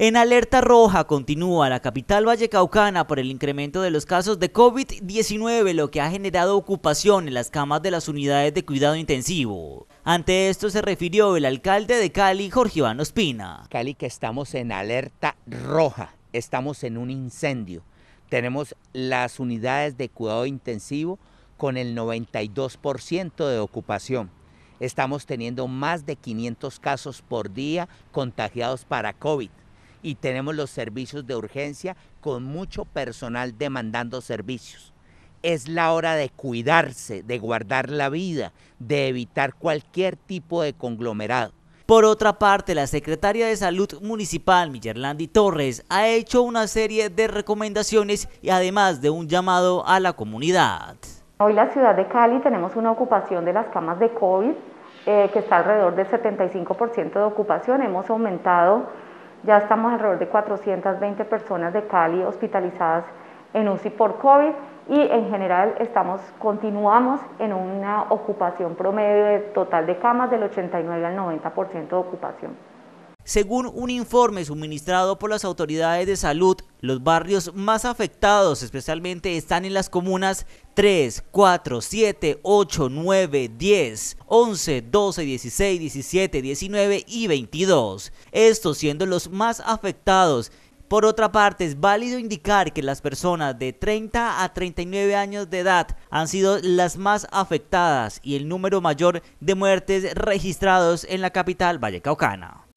En alerta roja continúa la capital vallecaucana por el incremento de los casos de COVID-19, lo que ha generado ocupación en las camas de las unidades de cuidado intensivo. Ante esto se refirió el alcalde de Cali, Jorge Iván Ospina. Cali que estamos en alerta roja, estamos en un incendio. Tenemos las unidades de cuidado intensivo con el 92% de ocupación estamos teniendo más de 500 casos por día contagiados para COVID y tenemos los servicios de urgencia con mucho personal demandando servicios. Es la hora de cuidarse, de guardar la vida, de evitar cualquier tipo de conglomerado. Por otra parte, la secretaria de Salud Municipal, Millerlandi Torres, ha hecho una serie de recomendaciones y además de un llamado a la comunidad. Hoy la ciudad de Cali tenemos una ocupación de las camas de COVID eh, que está alrededor del 75% de ocupación. Hemos aumentado ya estamos alrededor de 420 personas de Cali hospitalizadas en UCI por COVID y en general continuamos en una ocupación promedio de, total de camas del 89 al 90% de ocupación. Según un informe suministrado por las autoridades de salud, los barrios más afectados especialmente están en las comunas 3, 4, 7, 8, 9, 10, 11, 12, 16, 17, 19 y 22. Estos siendo los más afectados por otra parte, es válido indicar que las personas de 30 a 39 años de edad han sido las más afectadas y el número mayor de muertes registrados en la capital vallecaucana.